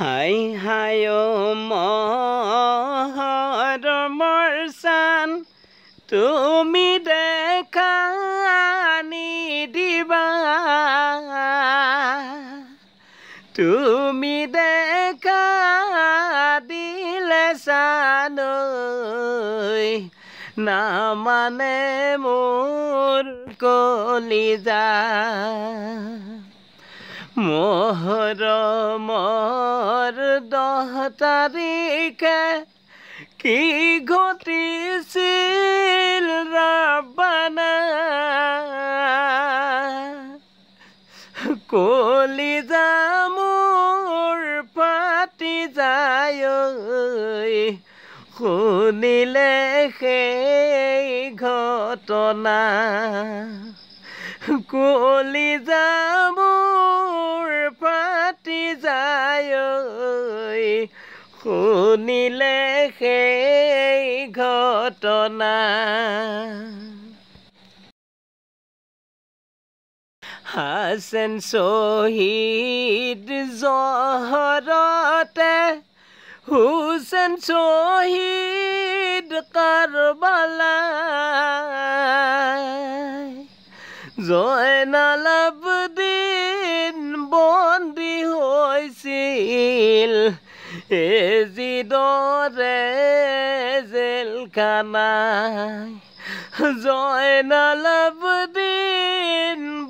high হায় মহরমর সান তুমি দেখা দিবা তুমি দেখা দিলে সানৈ নামানে মোৰ কলিজা মহৰমৰ দহ তাৰিখে কি ঘটিছিল ৰাবানা কলি জামোৰ পাতি যায় শুনিলে সেই ঘটনা কলি জামোৰ শুনিলে সেই ঘটনা হাচেন চহীদ জহৰতে হুচেন চহীদ কাৰবালা জেল কানাই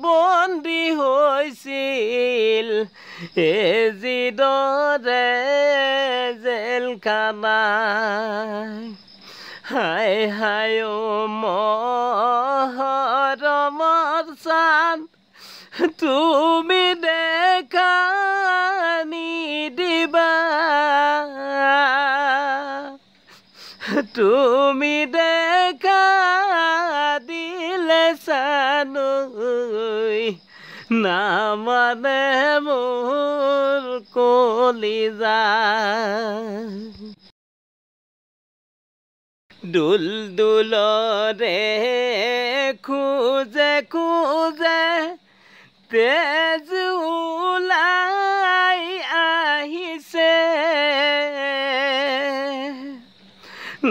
বন্দী হৈছিল এ যিদৰে জেল কানাই হাই হায় অ মৰমৰ চান তুমি দেখা তুমি দেখা দিলে সানুই নামানে মানে মোর কলিজা দুল দুলরে খোঁজে খোঁজে তেজ উলা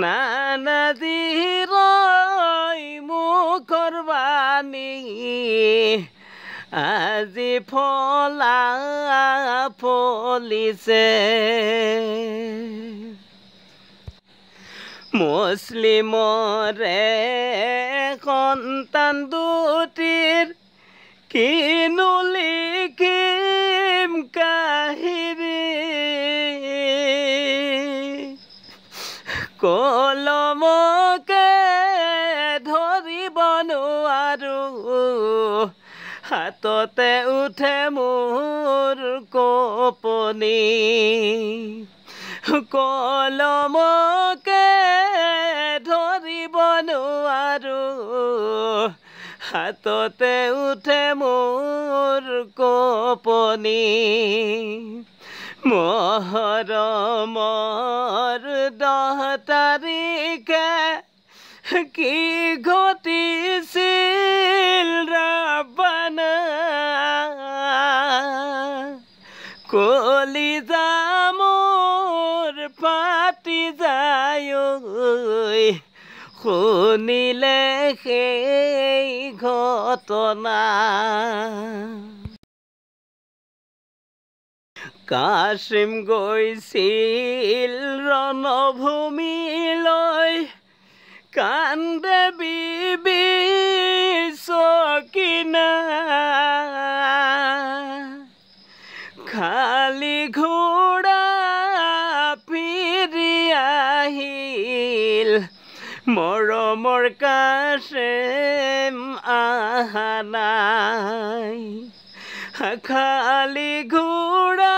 নানাদি রয় মুখর বাণী আজি ফলা ফলিছে মুসলিমরে সন্তান দুটির কি কলমকে ধৰিব নোৱাৰো হাততে উঠে মোৰ কপনি কলমকে ধৰিব নোৱাৰো হাততে উঠে মোৰ কপনি মহৰ মৰ দহ কি ঘটিছিল রাবানা কলি যামোর পাতি যায় শুনিলে সেই ঘটনা কাশিম গৈছিল ৰণভূমি কান্দে বিবি সকিনা খালি ঘোড়া ফিরি আহিল মৰমৰ কাছে আহা নাই খালি ঘোঁৰা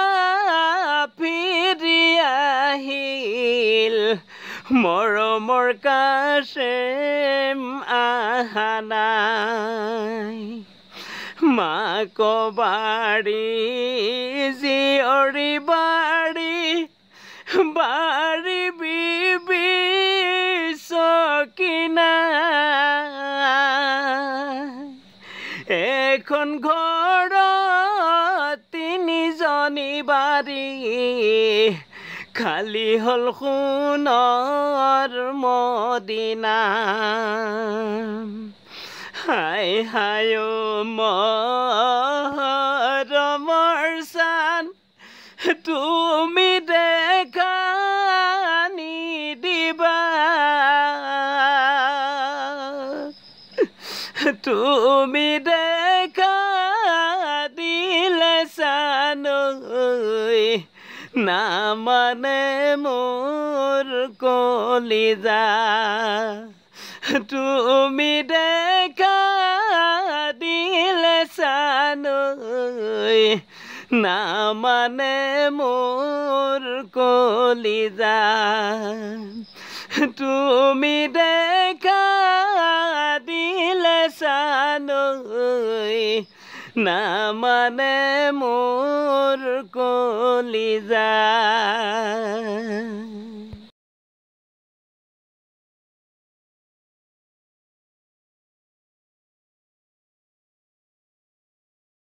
মৰমৰ কাছে আহা নাই মাক বাৰী জীয়ৰী বাৰী বাৰী বিবি চকিনা এখন ঘৰ তিনিজনী বাৰী খালি হল সোণৰ মদিনা হাই হাই মৰমৰ চান তুমি দেখা নিদিবা তুমি দে না মানে মোর কলিজা তুমি দেখা দিলে সানই না মানে মোর কলিজা তুমি দেখা নামানে মোৰ কলিজা